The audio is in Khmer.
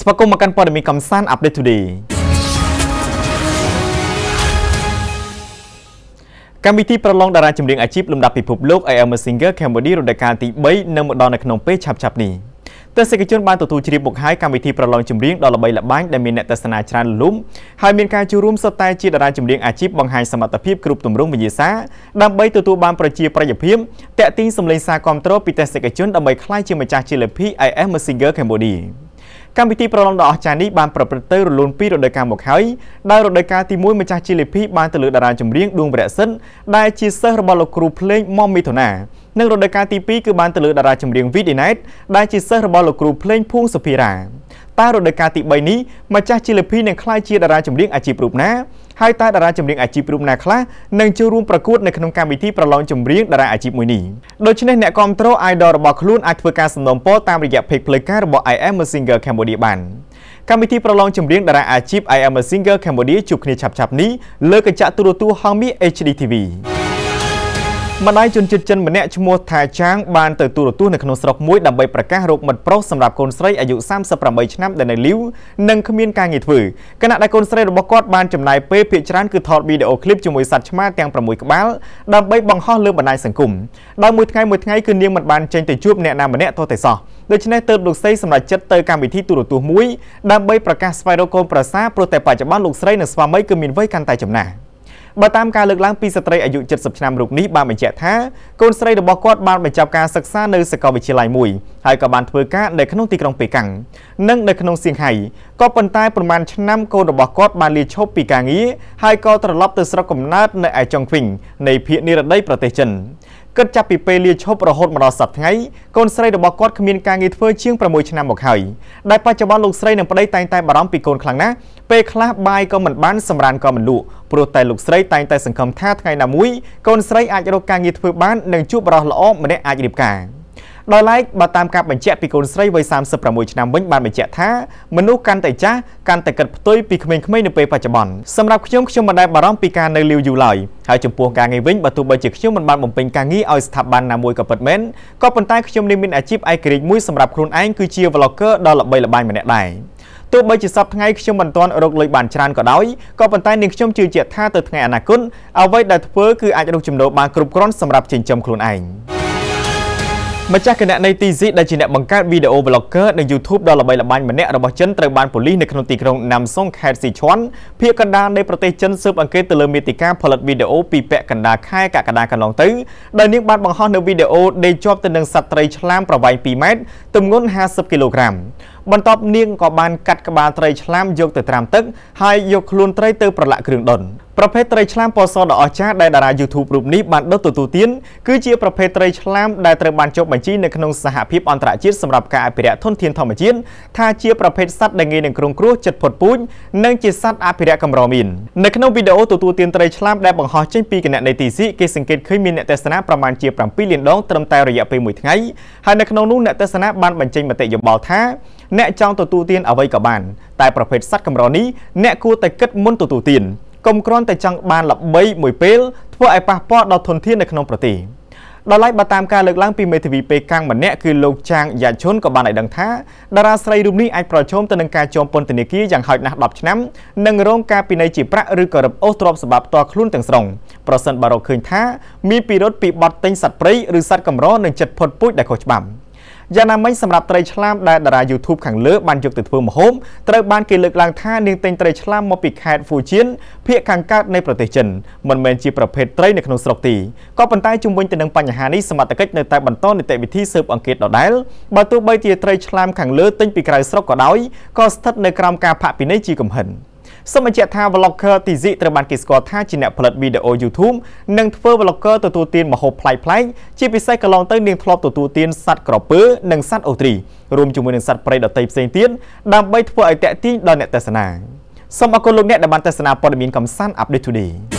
ស្វាគមន៍មកកាន់ព័ត៌មានកំសាន្ត Update Today កម្មវិធីប្រឡងតារាចម្រៀងអាជីពលំដាប់ពិភពលោក AM Singer Cambodia រដូវកាលទី3នឹងមកដល់នៅក្នុងពេលឆាប់ៗនេះទស្សនិកជនបានទទួលជ្រាបមកហើយកម្មវិធីប្រឡងចម្រៀងដ៏ល្បីល្បាញដែលមានអ្នកទស្សនាច្រើនលំហើយមានការចូលរួមសតតែជាតារាចម្រៀងអាជីពបង្ហាញសមត្ថភាពគ្រប់ទម្រង់វិញ្ញាសាដើម្បីទទួលបានប្រជាប្រិយភាពតាក់ទាញសម្លេងសារគាំទ្រពីទស្សនិកជនដើម្បីក្លាយជាម្ចាស់ជាលភី IM Singer Cambodia កម្មវិធីប្រឡងដ៏អស្ចារ្យនេះបានប្រព្រឹត្តទៅរលូនពីរដូវកាលមកហើយដោយរដូវកាលទី1ម្ចាស់ជាលិភីបានទៅលើតារាចម្រៀងដួងវរៈសិនដែលជាសិស្សរបស់លោកគ្រូភ្លេងមុំមិថុនានិងរដូវកាលទី2គឺបានទៅលើតារាចម្រៀងវីដេណេតដែលជាសិស្សរបស់លោកគ្រូភ្លេងភួងសុភារាតែរដូវកាលទី3នេះម្ចាស់ជាលិភីនឹងក្លាយជាតារាចម្រៀងអាជីពរូបណាហើយតើតារាចម្រៀងអាជីពរូបណាខ្លះនឹងចូលរួមប្រកួតនៅក្នុងកម្មវិធីប្រឡងចម្រៀងតារាអាជីពមួយនេះដូច្នេះអ្នកគាំទ្រ Idol របស់ខ្លួនអាចធ្វើការសំណូមពរតាមរយៈ page ផ្លូវការរបស់ I Am a Singer Cambodia បានកម្មវិធីប្រឡងចម្រៀងតារាអាជីព I Am a Singer Cambodia ជួបគ្នាឆាប់ៗនេះលើកញ្ចក់ទូរទស្សន៍ Hami HD TV ម្ដាយជនជាតិចិនម្នាក់ឈ្មោះថាចាងបានទៅទូរទស្សន៍នៅក្នុងស្រុកមួយដើម្បីប្រកាសរកមិត្តប្រុសសម្រាប់កូនស្រីអាយុ38ឆ្នាំដែលនៅលីវនិងគ្មានការងារធ្វើគណៈដែលកូនស្រីរបស់គាត់បានចំណាយពេលភាគច្រើនគឺថតវីដេអូឃ្លីបជាមួយសត្វឆ្មាទាំង6ក្បាលដើម្បីបង្ហោះលើបណ្ដាញសង្គមដោយមួយថ្ងៃមួយថ្ងៃគឺនាងមិនបានចេញទៅជួបអ្នកណាម្នាក់ទោះតែសោះដូច្នេះទើបលោកស្រីសម្រេចចិត្តទៅកម្មវិធីទូរទស្សន៍មួយដើម្បីប្រកាសស្វែងរកកូនប្រសាព្រោះតែបច្ចុប្បន្នលោកស្រីនិងស្វាមីគឺមានវ័យកាន់តែចំណាស់បើតាមការលើកឡើងពីស្ត្រីអាយុ70ឆ្នាំរូបនេះបានបញ្ជាក់ថាកូនស្រីរបស់គាត់បានបញ្ចប់ការសិក្សានៅសាកលវិទ្យាល័យមួយហើយក៏បានធ្វើការនៅក្នុងទីក្រុងប៉េកាំងនិងនៅក្នុងសៀងហៃក៏ប៉ុន្តែប្រមាណឆ្នាំកូនរបស់គាត់បានលាឈប់ពីការងារហើយក៏ត្រឡប់ទៅស្រុកកំណើតនៅឯចុងឃ្វីងនៃភូមិនិរដីប្រទេសចិន។គិតចាប់ពីពេលលាឈប់រហូតមកដល់សប្តាហ៍ថ្ងៃកូនស្រីរបស់គាត់គ្មានការងារធ្វើជាង6ឆ្នាំមកហើយដែលបច្ចុប្បន្នលោកស្រីនិងប្តីតែងតែបារម្ភពីកូនខ្លាំងណាស់ពេលខ្លះបាយក៏មិនបានសម្រានក៏មិនលក់ព្រោះតែលោកស្រីតែងតែសង្ឃឹមថាថ្ងៃណាមួយកូនស្រីអាចរកការងារធ្វើបាននិងជួបបរិះល្អម្នាក់អាចរៀបការ។ដោយឡែកបើតាមការបញ្ជាក់ពីកូនស្រីវ័យ36ឆ្នាំវិញបានបញ្ជាក់ថាមនុស្សកាន់តែចាស់កាន់តែគិតផ្ទុយពីក្មេងៗនៅពេលបច្ចុប្បន្នសម្រាប់ខ្ញុំខ្ញុំមិនដែលបារម្ភពីការនៅលាវយូរឡើយហើយចំពោះការងារវិញបើទោះបីជាខ្ញុំមិនបានបំពេញការងារឲ្យស្ថាប័នណាមួយក៏ពិតមែនក៏ប៉ុន្តែខ្ញុំនេះមានអាជីពឯករាជ្យមួយសម្រាប់ខ្លួនឯងគឺជា vlogger ដ៏ល្បីល្បាញម្នាក់ដែរទោះបីជាសប្តាហ៍ថ្ងៃខ្ញុំមិនទាន់រកលុយបានច្រើនក៏ដោយក៏ប៉ុន្តែនាងខ្ញុំជឿជាក់ថាទៅថ្ងៃអនាគតអ្វីដែលធ្វើគឺអាចរកចំណូលបានគ្រប់គ្រាន់សម្រាប់ចិញ្ចឹមខ្លួនឯង។ម្ចាស់គណនីទីស៊ីដែលជាអ្នកបង្កើតវីដេអូ vlogger នៅ YouTube ដ៏ល្បីល្បាញម្នាក់របស់ចិនត្រូវបានប៉ូលីសនៅក្នុងទីក្រុងណាំសុងខេត្តស៊ីឈွန်ភៀកកណ្ដាលនៃប្រទេសចិនស៊ើបអង្កេតទៅលើមេតិកាផលិតវីដេអូពីពាក់កណ្ដាលខែកក្កដាកន្លងទៅដែលនាងបានបង្ហោះនៅវីដេអូដេកជាប់ទៅនឹងសត្វត្រីឆ្លាមប្រវែង2ម៉ែត្រទម្ងន់50គីឡូក្រាមបន្ទាប់នាងក៏បានកាត់ក្បាលត្រីឆ្លាម យកទៅត្រាំទឹកហើយយកខ្លួនត្រីទៅប្រឡាក់គ្រឿងដុនប្រភេទត្រីឆ្លាមពណ៌សដ៏អស្ចារ្យដែលតារា YouTube រូបនេះបានដុតទទួលទានគឺជាប្រភេទត្រីឆ្លាមដែលត្រូវបានចុះបញ្ជីនៅក្នុងសហភាពអន្តរជាតិសម្រាប់ការអភិរក្សធនធានធម្មជាតិថាជាប្រភេទសត្វដែលងាយនឹងគ្រោះគ្រោះចិត្តផុតពូជនិងជាសត្វអភិរក្សកម្រមាននៅក្នុងវីដេអូទទួលទានត្រីឆ្លាមដែលបង្ហោះចេញពីគណនីទីស៊ីគេសង្កេតឃើញមានអ្នកទស្សនាប្រមាណជា7លានដងត្រឹមតែរយៈពេល1ថ្ងៃហើយនៅក្នុងនោះអ្នកទស្សនាបានបញ្ចេញមតិយោបល់ថាអ្នកចង់ទទួលទានអ្វីក៏បានតែប្រភេទសត្វកម្រនេះអ្នកគួរតែគិតមុនទទួលទានកុំគ្រាន់តែចង់បានល្បីមួយពេលធ្វើឲ្យប៉ះពាល់ដល់ធនធាននៅក្នុងប្រទេសដល់ឡែកបើតាមការលើកឡើងពីមេធាវីពេកាំងម្នាក់គឺលោកចាងយ៉ាឈុនក៏បានឲ្យដឹងថាតារាស្រីរូបនេះអាចប្រឈមទៅនឹងការជាប់ពន្ធនាគារយ៉ាងហោចណាស់10ឆ្នាំនិងរងការពិន័យជាប្រាក់ឬក៏រឹបអូសទ្រព្យសម្បត្តិផ្ទាល់ខ្លួនទាំងស្រុងប្រសិនបើរកឃើញថាមានពិរុទ្ធពីបទទិញសត្វព្រៃឬសត្វកម្រនឹងចិត្តផុតពូជដែលខុសច្បាប់។យ៉ាងណាមិញសម្រាប់ត្រីឆ្លាមដែលតារា YouTube ខាងលើបានយកទៅធ្វើម្ហូបត្រូវបានគេលើកឡើងថានាងទិញត្រីឆ្លាមមកពីខេត្តហ្វូជៀនភាគខាងកើតនៃប្រទេសចិនមិនមែនជាប្រភេទត្រីនៅក្នុងស្រុកទីក៏ប៉ុន្តែជំវិញទៅនឹងបញ្ហានេះសមត្ថកិច្ចនៅតែបន្តនីតិវិធីស៊ើបអង្កេតដដែលបើទោះបីជាត្រីឆ្លាមខាងលើទិញពីក្រៅស្រុកក៏ដោយក៏ស្ថិតនៅក្រោមការផាកពិន័យជាកំហិន។សូមបញ្ជាក់ថា vlogger ទីស៊ីត្រូវបានគេស្គាល់ថាជាអ្នកផលិតវីដេអូ YouTube និងធ្វើ vlogger ទទួលទានម្ហូបប្លែកៗជាពិសេសកន្លងទៅនាងធ្លាប់ទទួលទានសត្វក្រពើនិងសត្វអូទ្រីរួមជាមួយនឹងសត្វព្រៃដទៃផ្សេងទៀតដើម្បីធ្វើឲ្យតាក់ទាញដល់អ្នកទស្សនាសូមអរគុណលោកអ្នកដែលបានទស្សនាព័ត៌មានកំសាន្ត Update Today